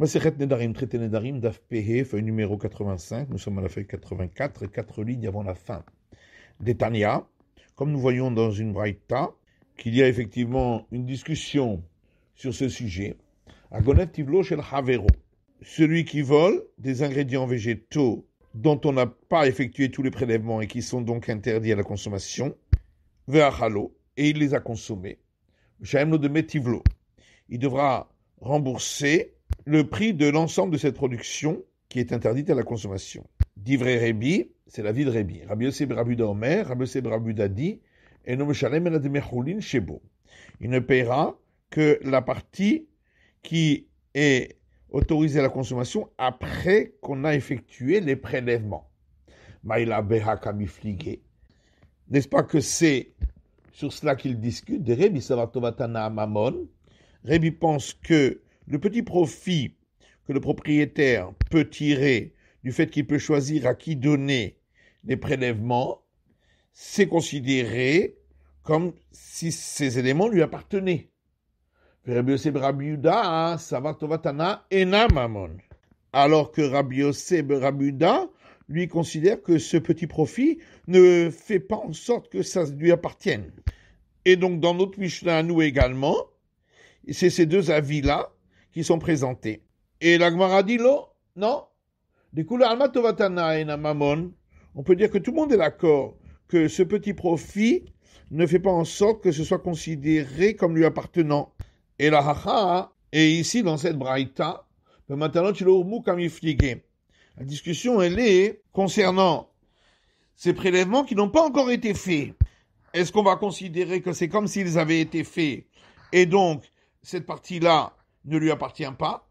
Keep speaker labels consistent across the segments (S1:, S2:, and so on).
S1: Maserhet Nedarim, traité Nedarim, Daf feuille numéro 85, nous sommes à la feuille 84 et 4 lignes avant la fin. D'Etania, comme nous voyons dans une Braïta, qu'il y a effectivement une discussion sur ce sujet. Agonet Shel Havero, celui qui vole des ingrédients végétaux dont on n'a pas effectué tous les prélèvements et qui sont donc interdits à la consommation, Ve'achalo, et il les a consommés. Shaemlo de Metivlo, il devra rembourser le prix de l'ensemble de cette production qui est interdite à la consommation. Divrei Rebi, c'est la vie de Rebi. Rabbi Brabuda ben Rabbi ben dit, et Shebo. Ben Il ne paiera que la partie qui est autorisée à la consommation après qu'on a effectué les prélèvements. Maïla Beha Kamifligé. N'est-ce pas que c'est sur cela qu'il discute de Rebi Savatovatana Mamon Rebi pense que le petit profit que le propriétaire peut tirer du fait qu'il peut choisir à qui donner les prélèvements, c'est considéré comme si ces éléments lui appartenaient. Hein, Alors que Rabbi Rabuda lui considère que ce petit profit ne fait pas en sorte que ça lui appartienne. Et donc dans notre Mishnah, nous également, c'est ces deux avis-là qui sont présentés. Et la dit Non on peut dire que tout le monde est d'accord que ce petit profit ne fait pas en sorte que ce soit considéré comme lui appartenant. Et la hacha est ici dans cette braïta, ben, maintenant La discussion, elle est concernant ces prélèvements qui n'ont pas encore été faits. Est-ce qu'on va considérer que c'est comme s'ils avaient été faits Et donc, cette partie-là, ne lui appartient pas,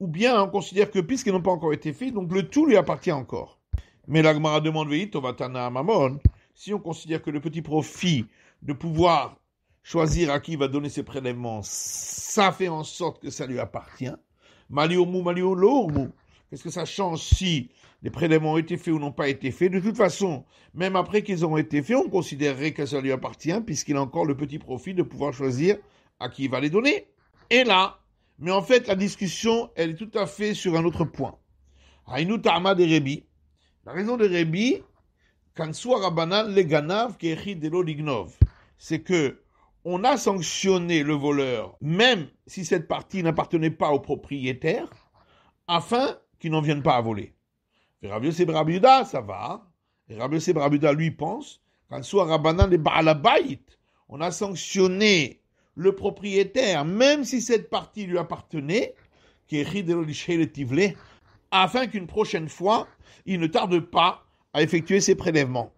S1: ou bien on considère que puisqu'ils n'ont pas encore été faits, donc le tout lui appartient encore. Mais l'Agmara demande Vatana Mamon, si on considère que le petit profit de pouvoir choisir à qui il va donner ses prélèvements, ça fait en sorte que ça lui appartient. Maliomu, Maliolomu. Qu'est-ce que ça change si les prélèvements ont été faits ou n'ont pas été faits De toute façon, même après qu'ils ont été faits, on considérerait que ça lui appartient puisqu'il a encore le petit profit de pouvoir choisir à qui il va les donner. Et là, mais en fait, la discussion, elle est tout à fait sur un autre point. Aïnou Ta'ama de Rebi. La raison de Rebi, le Ganav Lignov, c'est que on a sanctionné le voleur, même si cette partie n'appartenait pas au propriétaire, afin qu'il n'en vienne pas à voler. Rabbi Brabuda, ça va. Rabbi Brabuda, lui pense, Kansua rabbanan Baalabait. On a sanctionné le propriétaire, même si cette partie lui appartenait, afin qu'une prochaine fois, il ne tarde pas à effectuer ses prélèvements.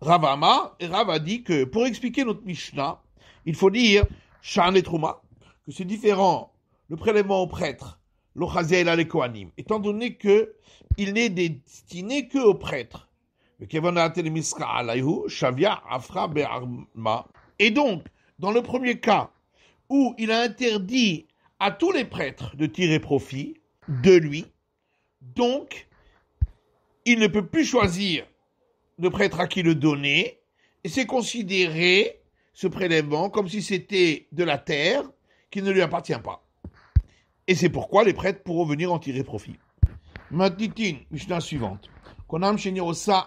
S1: Ravama, a dit que pour expliquer notre Mishnah, il faut dire Shan et que c'est différent le prélèvement au prêtre, l'Ochazel étant donné que il n'est destiné que aux prêtres. Et donc, dans le premier cas, où il a interdit à tous les prêtres de tirer profit de lui, donc il ne peut plus choisir le prêtre à qui le donner, et c'est considéré, ce prélèvement, comme si c'était de la terre qui ne lui appartient pas. Et c'est pourquoi les prêtres pourront venir en tirer profit. Matitine, Mishnah suivante. Konam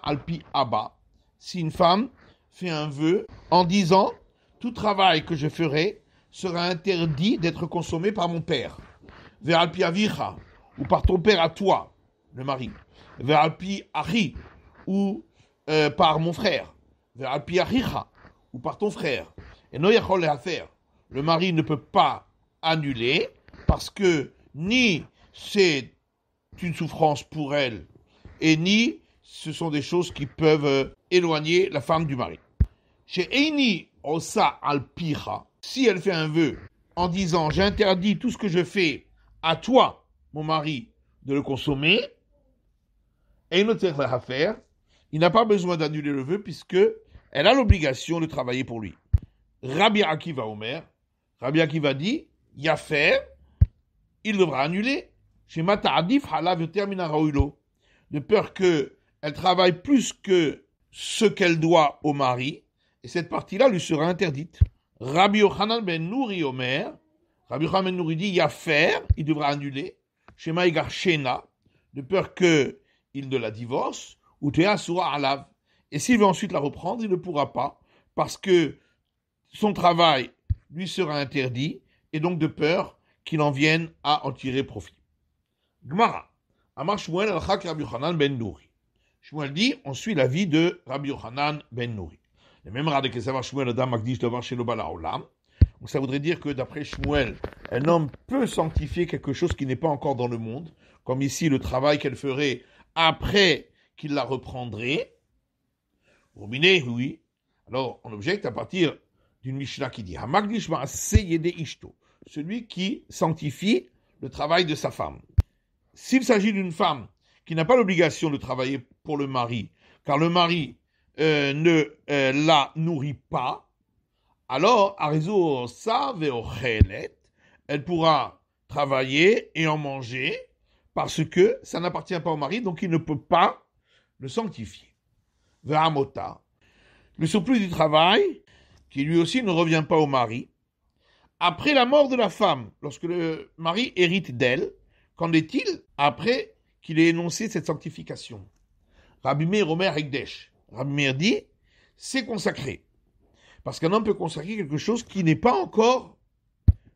S1: Alpi Abba. Si une femme fait un vœu en disant tout travail que je ferai sera interdit d'être consommé par mon père, vers ou par ton père à toi, le mari, vers Ari, ou euh, par mon frère, vers ou par ton frère. Et Noyachol à faire. Le mari ne peut pas annuler parce que ni c'est une souffrance pour elle et ni ce sont des choses qui peuvent euh, éloigner la femme du mari. Chez Eini Osa al si elle fait un vœu en disant j'interdis tout ce que je fais à toi, mon mari, de le consommer, et à faire, il n'a pas besoin d'annuler le vœu puisque elle a l'obligation de travailler pour lui. Rabbi Akiva Omer, Rabbi Akiva dit, y a il devra annuler. Chez de peur que elle travaille plus que ce qu'elle doit au mari, et cette partie-là lui sera interdite. Rabbi Yochanan ben Nouri Omer, Rabbi Yochanan ben Nouri dit, il y a faire, il devra annuler, Shema Maïgar Shena, de peur que il ne la divorce, ou Théa à Alav. Et s'il veut ensuite la reprendre, il ne pourra pas, parce que son travail lui sera interdit, et donc de peur qu'il en vienne à en tirer profit. Gmara, Amar Shmuel al hak Rabbi Yochanan ben Nouri. Shmuel dit, on suit l'avis de Rabbi Yochanan ben Nouri même rade que Shmuel Adam Magdish devant chez Donc ça voudrait dire que d'après Shmuel, un homme peut sanctifier quelque chose qui n'est pas encore dans le monde, comme ici le travail qu'elle ferait après qu'il la reprendrait. oui. Alors on objecte à partir d'une Mishnah qui dit Hamagdish celui qui sanctifie le travail de sa femme. S'il s'agit d'une femme qui n'a pas l'obligation de travailler pour le mari, car le mari euh, ne euh, la nourrit pas, alors Arizo elle pourra travailler et en manger parce que ça n'appartient pas au mari, donc il ne peut pas le sanctifier. le surplus du travail, qui lui aussi ne revient pas au mari, après la mort de la femme, lorsque le mari hérite d'elle, qu'en est-il après qu'il ait énoncé cette sanctification Rabimé Romer Rabbi Meir dit, c'est consacré. Parce qu'un homme peut consacrer quelque chose qui n'est pas encore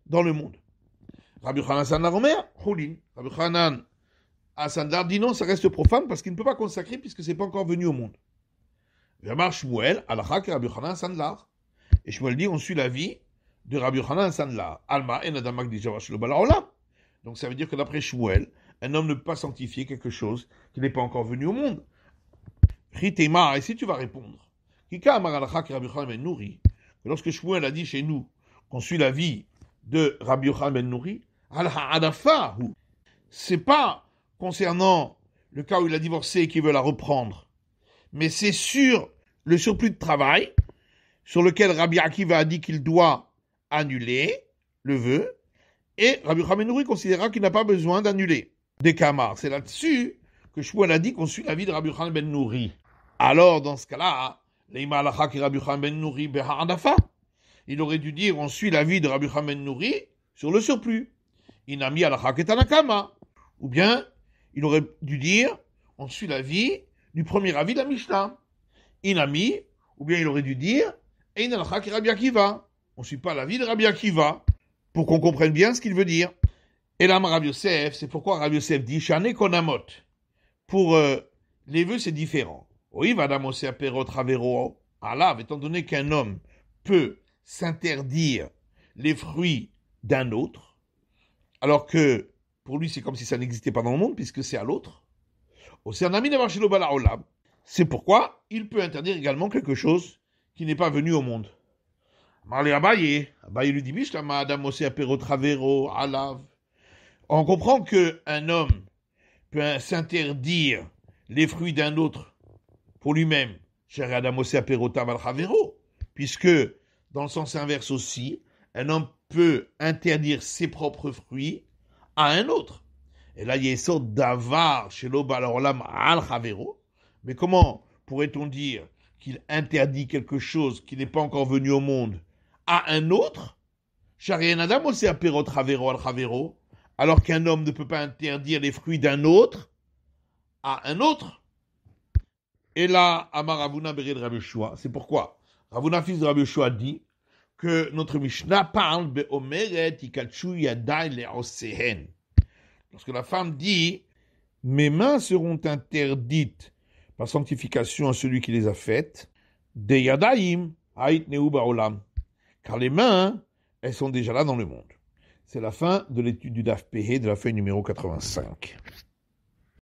S1: dans le monde. Rabbi Hanan Aromer, Rabbi dit non, ça reste profane parce qu'il ne peut pas consacrer puisque ce n'est pas encore venu au monde. Shmuel, Rabbi Et Shmuel dit, on suit la vie de Rabbi Hanan Sandar. Alma Donc ça veut dire que d'après Shmuel, un homme ne peut pas sanctifier quelque chose qui n'est pas encore venu au monde et si tu vas répondre, ben lorsque Shmuel a dit chez nous qu'on suit la vie de Rabbi Yochanan ben Nouri, c'est pas concernant le cas où il a divorcé et qu'il veut la reprendre, mais c'est sur le surplus de travail sur lequel Rabbi Akiva a dit qu'il doit annuler le vœu, et Rabbi ben Nouri considéra qu'il n'a pas besoin d'annuler des kamars. C'est là-dessus que Shmuel a dit qu'on suit la vie de Rabbi Yochanan ben Nouri. Alors, dans ce cas-là, ben ben il aurait dû dire on suit l'avis de Rabbi Khamen Nouri sur le surplus. Inami Ou bien, il aurait dû dire on suit l'avis du premier avis de la Mishnah. Inami, ou bien il aurait dû dire On ne suit pas l'avis de Rabbi Akiva pour qu'on comprenne bien ce qu'il veut dire. Et là, Rabbi Yosef, c'est pourquoi Rabbi Yosef dit Shane Konamot. Pour euh, les vœux, c'est différent. Oui, Perotravero. Ah étant donné qu'un homme peut s'interdire les fruits d'un autre, alors que pour lui c'est comme si ça n'existait pas dans le monde, puisque c'est à l'autre, c'est pourquoi il peut interdire également quelque chose qui n'est pas venu au monde. On comprend qu'un homme peut s'interdire les fruits d'un autre pour lui-même, puisque, dans le sens inverse aussi, un homme peut interdire ses propres fruits à un autre. Et là, il y a une sorte d'avare chez l'Obalorlam al Mais comment pourrait-on dire qu'il interdit quelque chose qui n'est pas encore venu au monde à un autre adam al alors qu'un homme ne peut pas interdire les fruits d'un autre à un autre et là, Amar Ravuna Bered C'est pourquoi Ravuna, fils de Rabeshua, dit que notre Mishnah parle de Beomeret Ikachu Yadai Leosehen. Lorsque la femme dit Mes mains seront interdites par sanctification à celui qui les a faites, De Yadaim Ait Car les mains, elles sont déjà là dans le monde. C'est la fin de l'étude du DAF de la feuille numéro 85.